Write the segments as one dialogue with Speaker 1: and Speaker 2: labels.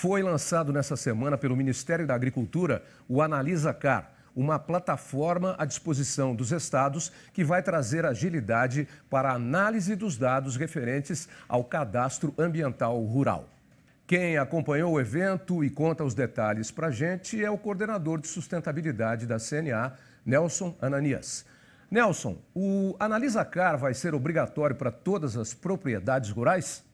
Speaker 1: Foi lançado nessa semana pelo Ministério da Agricultura o Analisa Car, uma plataforma à disposição dos estados que vai trazer agilidade para a análise dos dados referentes ao cadastro ambiental rural. Quem acompanhou o evento e conta os detalhes para a gente é o coordenador de sustentabilidade da CNA, Nelson Ananias. Nelson, o Analisa Car vai ser obrigatório para todas as propriedades rurais?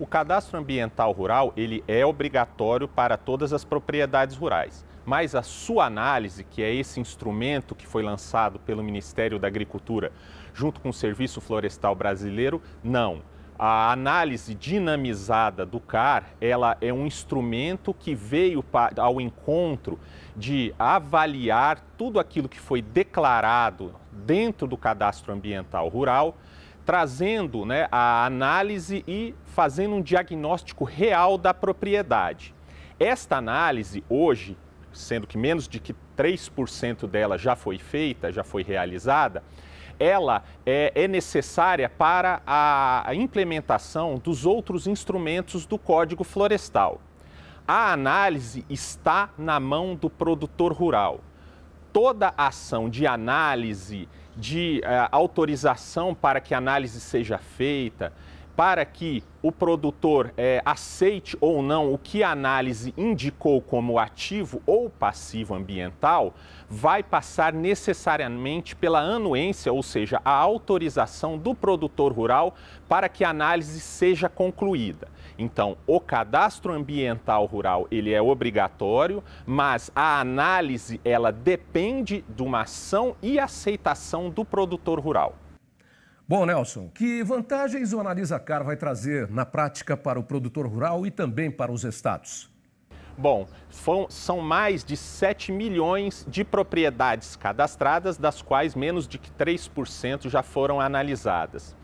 Speaker 2: O cadastro ambiental rural, ele é obrigatório para todas as propriedades rurais, mas a sua análise, que é esse instrumento que foi lançado pelo Ministério da Agricultura junto com o Serviço Florestal Brasileiro, não. A análise dinamizada do CAR, ela é um instrumento que veio ao encontro de avaliar tudo aquilo que foi declarado dentro do cadastro ambiental rural trazendo né, a análise e fazendo um diagnóstico real da propriedade. Esta análise, hoje, sendo que menos de que 3% dela já foi feita, já foi realizada, ela é, é necessária para a, a implementação dos outros instrumentos do Código Florestal. A análise está na mão do produtor rural. Toda ação de análise de eh, autorização para que a análise seja feita, para que o produtor é, aceite ou não o que a análise indicou como ativo ou passivo ambiental, vai passar necessariamente pela anuência, ou seja, a autorização do produtor rural para que a análise seja concluída. Então, o cadastro ambiental rural, ele é obrigatório, mas a análise, ela depende de uma ação e aceitação do produtor rural.
Speaker 1: Bom, Nelson, que vantagens o Analisa Car vai trazer na prática para o produtor rural e também para os estados?
Speaker 2: Bom, são mais de 7 milhões de propriedades cadastradas, das quais menos de 3% já foram analisadas.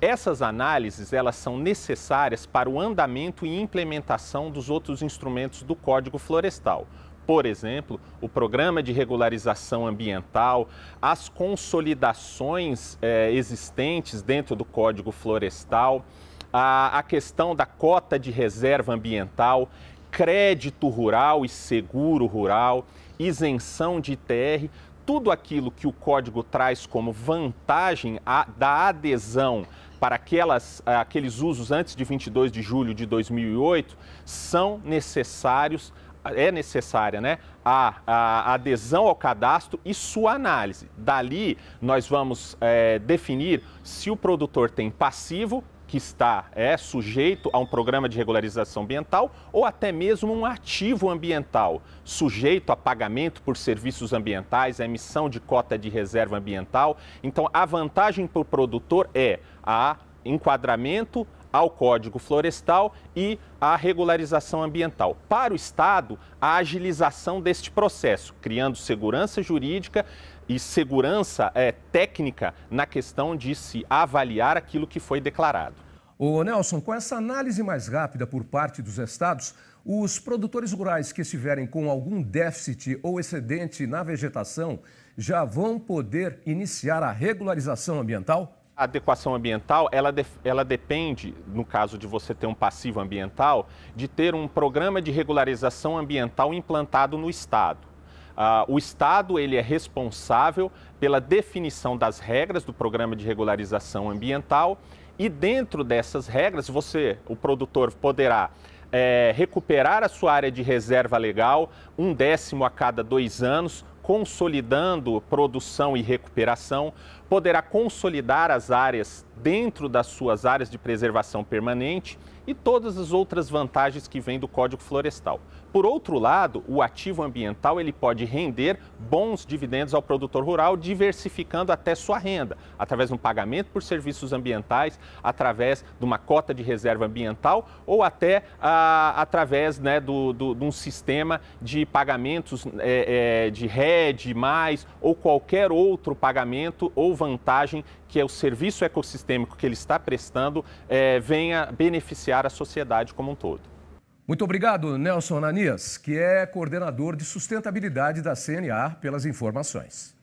Speaker 2: Essas análises elas são necessárias para o andamento e implementação dos outros instrumentos do Código Florestal, por exemplo, o programa de regularização ambiental, as consolidações eh, existentes dentro do Código Florestal, a, a questão da cota de reserva ambiental, crédito rural e seguro rural, isenção de ITR, tudo aquilo que o código traz como vantagem a, da adesão para aquelas, aqueles usos antes de 22 de julho de 2008 são necessários é necessária né, a, a, adesão ao cadastro e sua análise. Dali, nós vamos é, definir se o produtor tem passivo, que está é sujeito a um programa de regularização ambiental ou até mesmo um ativo ambiental, sujeito a pagamento por serviços ambientais, a emissão de cota de reserva ambiental. Então, a vantagem para o produtor é a enquadramento ao Código Florestal e à regularização ambiental. Para o Estado, a agilização deste processo, criando segurança jurídica e segurança é, técnica na questão de se avaliar aquilo que foi declarado.
Speaker 1: O Nelson, com essa análise mais rápida por parte dos estados, os produtores rurais que estiverem com algum déficit ou excedente na vegetação já vão poder iniciar a regularização ambiental?
Speaker 2: A adequação ambiental, ela, de, ela depende, no caso de você ter um passivo ambiental, de ter um programa de regularização ambiental implantado no Estado. Ah, o Estado ele é responsável pela definição das regras do programa de regularização ambiental e dentro dessas regras você, o produtor, poderá é, recuperar a sua área de reserva legal, um décimo a cada dois anos, consolidando produção e recuperação, poderá consolidar as áreas dentro das suas áreas de preservação permanente e todas as outras vantagens que vêm do Código Florestal. Por outro lado, o ativo ambiental ele pode render bons dividendos ao produtor rural, diversificando até sua renda, através de um pagamento por serviços ambientais, através de uma cota de reserva ambiental ou até ah, através né, do, do, de um sistema de pagamentos é, é, de RED, mais ou qualquer outro pagamento ou vantagem que é o serviço ecossistêmico que ele está prestando é, venha beneficiar beneficiar a sociedade como um todo.
Speaker 1: Muito obrigado, Nelson Ananias, que é coordenador de sustentabilidade da CNA, pelas informações.